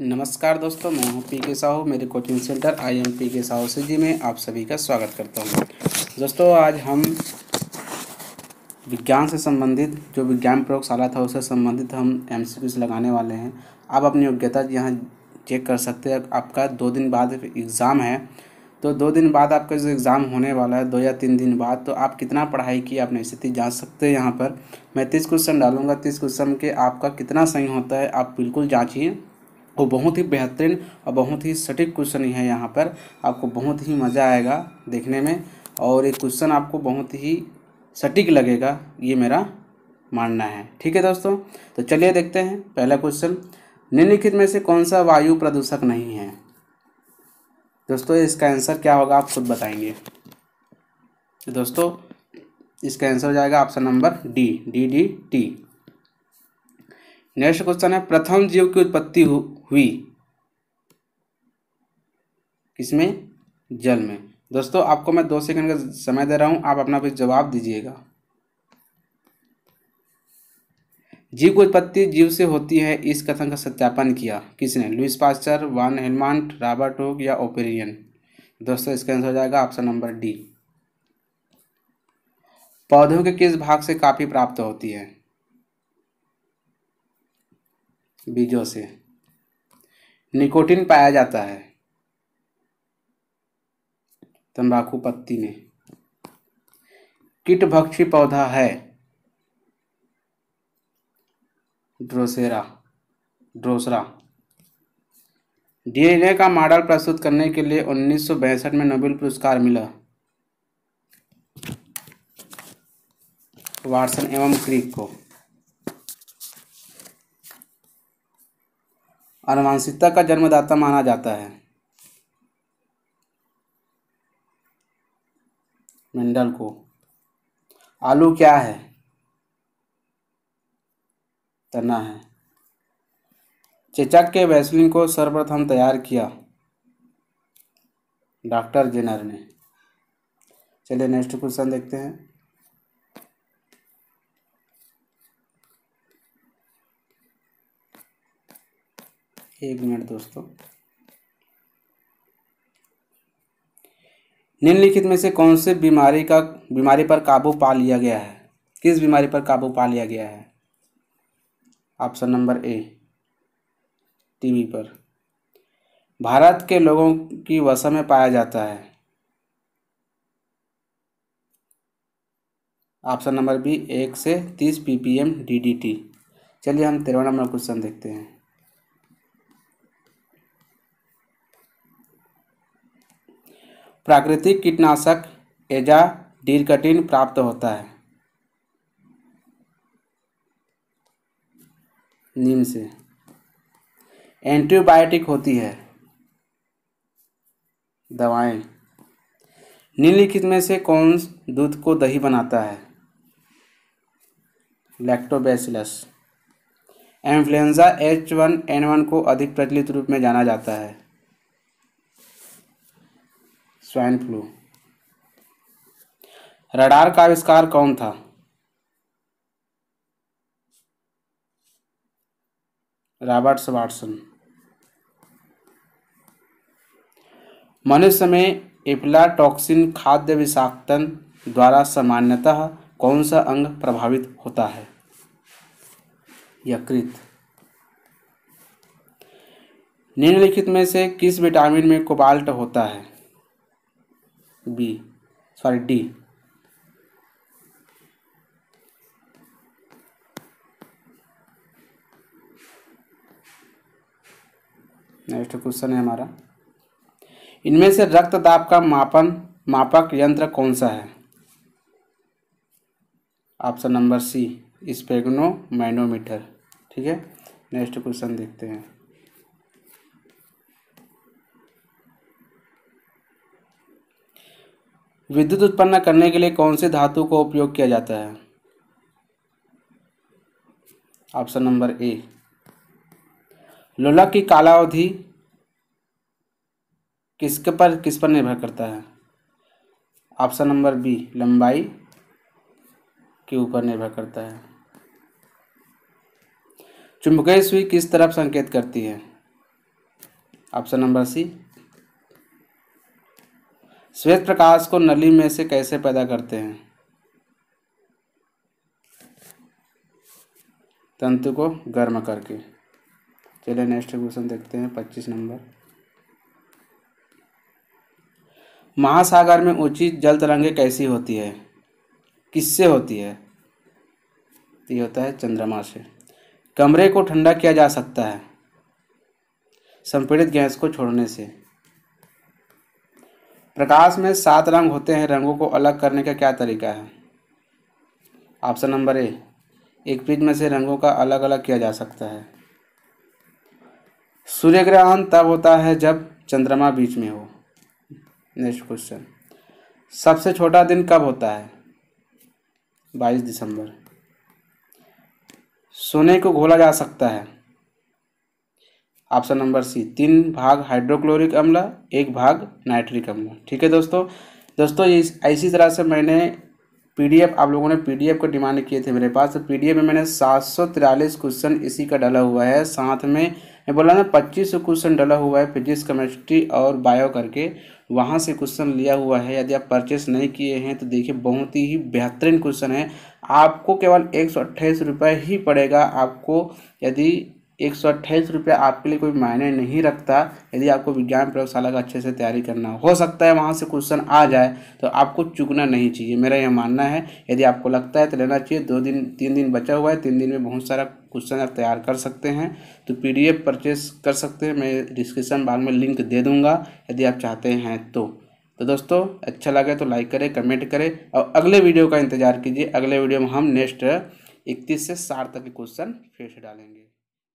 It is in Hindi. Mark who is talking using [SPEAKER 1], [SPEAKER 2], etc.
[SPEAKER 1] नमस्कार दोस्तों मैं हूं पी के साहू मेरे coaching centre I am P K Sahu से जी में आप सभी का स्वागत करता हूं दोस्तों आज हम विज्ञान से संबंधित जो विज्ञान प्रयोगशाला था उससे संबंधित हम एम लगाने वाले हैं आप अपनी योग्यता यहाँ चेक कर सकते हैं आपका दो दिन बाद एग्ज़ाम है तो दो दिन बाद आपका जो एग्ज़ाम होने वाला है दो या तीन दिन बाद तो आप कितना पढ़ाई की अपनी स्थिति जांच सकते हैं यहाँ पर मैं तीस क्वेश्चन डालूंगा तीस क्वेश्चन के आपका कितना सही होता है आप बिल्कुल जाँचिए वो बहुत ही बेहतरीन और बहुत ही सटीक क्वेश्चन है यहाँ पर आपको बहुत ही मज़ा आएगा देखने में और ये क्वेश्चन आपको बहुत ही सटीक लगेगा ये मेरा मानना है ठीक है दोस्तों तो चलिए देखते हैं पहला क्वेश्चन निम्नलिखित में से कौन सा वायु प्रदूषक नहीं है दोस्तों इसका आंसर क्या होगा आप खुद बताएंगे तो दोस्तों इसका आंसर हो जाएगा option number D D D T next question है प्रथम जीव की उत्पत्ति हुई किसमें जल में दोस्तों आपको मैं दो सेकंड का समय दे रहा हूं आप अपना कुछ जवाब दीजिएगा जीव की उत्पत्ति जीव से होती है इस कथन का सत्यापन किया किसने Louis Pasteur Van Helmont Robert Hooke या ओपेरियन दोस्तों इसका आंसर हो जाएगा ऑप्शन नंबर डी पौधों के किस भाग से काफ़ी प्राप्त होती है बीजों से निकोटिन पाया जाता है तंबाकू पत्ती में कीटभक्षी पौधा है ड्रोसेरा ड्रोसरा डीएनए का मॉडल प्रस्तुत करने के लिए उन्नीस में नोबेल पुरस्कार मिला वार्सन एवं क्रिक को अनुवांशिकता का जन्मदाता माना जाता है मेंडल को आलू क्या है तना है चेचक के वैसलिन को सर्वप्रथम तैयार किया डॉक्टर जेनर ने चलिए नेक्स्ट क्वेश्चन देखते हैं एक मिनट दोस्तों निम्नलिखित में से कौन से बीमारी का बीमारी पर काबू पा लिया गया है किस बीमारी पर काबू पा लिया गया है ऑप्शन नंबर ए टीवी पर भारत के लोगों की वसा में पाया जाता है ऑप्शन नंबर बी एक से तीस पीपीएम डीडीटी चलिए हम तेरह नंबर क्वेश्चन देखते हैं प्राकृतिक कीटनाशक एजा डीरकटिन प्राप्त होता है नीम से एंटीबायोटिक होती है दवाएं निम्नलिखित में से कौन दूध को दही बनाता है Lactobacillus influenza H one N one को अधिक प्रचलित रूप में जाना जाता है स्वाइन फ्लू रडार का आविष्कार कौन था रॉबर्ट्स वाटसन मनुष्य में एप्लाटॉक्सिन खाद्य विषाक्तन द्वारा सामान्यतः कौन सा अंग प्रभावित होता है यकृत निम्नलिखित में से किस विटामिन में कोबाल्ट होता है B sorry D next question है हमारा इनमें से रक्त दाब का मापन मापक यंत्र कौन सा है option number C sphygmomanometer ठीक है नेक्स्ट क्वेश्चन देखते हैं विद्युत उत्पन्न करने के लिए कौन से धातु को उपयोग किया जाता है ऑप्शन नंबर ए लोलक की कालावधि किसके पर किस पर निर्भर करता है ऑप्शन नंबर बी लंबाई के ऊपर निर्भर करता है चुंबकीय सुई किस तरफ संकेत करती है ऑप्शन नंबर सी श्वेत प्रकाश को नली में से कैसे पैदा करते हैं तंतु को गर्म करके चलिए नेक्स्ट क्वेश्चन देखते हैं पच्चीस नंबर महासागर में ऊंची जल तरंगे कैसी होती है किससे होती है तो ये होता है चंद्रमा से कमरे को ठंडा किया जा सकता है संपीड़ित गैस को छोड़ने से प्रकाश में सात रंग होते हैं रंगों को अलग करने का क्या तरीका है ऑप्शन नंबर ए एक फ्रिज में से रंगों का अलग अलग किया जा सकता है सूर्य ग्रहण तब होता है जब चंद्रमा बीच में हो नेक्स्ट क्वेश्चन सबसे छोटा दिन कब होता है बाईस दिसंबर सोने को घोला जा सकता है ऑप्शन नंबर सी तीन भाग हाइड्रोक्लोरिक अम्ल एक भाग नाइट्रिक अम्ल ठीक है दोस्तों दोस्तों इस इसी तरह से मैंने पीडीएफ आप लोगों ने पीडीएफ को डिमांड किए थे मेरे पास तो पीडीएफ में मैंने सात सौ तिरालीस क्वेश्चन इसी का डाला हुआ है साथ में मैं बोला ना पच्चीस सौ क्वेश्चन डाला हुआ है फिजिक्स केमिस्ट्री और बायो करके वहाँ से क्वेश्चन लिया हुआ है यदि आप परचेस नहीं किए हैं तो देखिए बहुत ही बेहतरीन क्वेश्चन है आपको केवल एक सौ अट्ठाईस रुपये ही पड़ेगा आपको यदि एक सौ अट्ठाईस रुपये आपके लिए कोई मायने नहीं रखता यदि आपको विज्ञान प्रयोगशाला का अच्छे से तैयारी करना हो सकता है वहाँ से क्वेश्चन आ जाए तो आपको चुकना नहीं चाहिए मेरा यह मानना है यदि आपको लगता है तो लेना चाहिए दो दिन तीन दिन बचा हुआ है तीन दिन में बहुत सारा क्वेश्चन आप तैयार कर सकते हैं तो एफ परचेस कर सकते हैं मैं डिस्क्रिप्सन भाग में लिंक दे दूँगा यदि आप चाहते हैं तो तो दोस्तों अच्छा लगे तो लाइक करें कमेंट करें और अगले वीडियो का इंतजार कीजिए अगले वीडियो में हम नेक्स्ट इकतीस से साठ तक के क्वेश्चन फिर से डालेंगे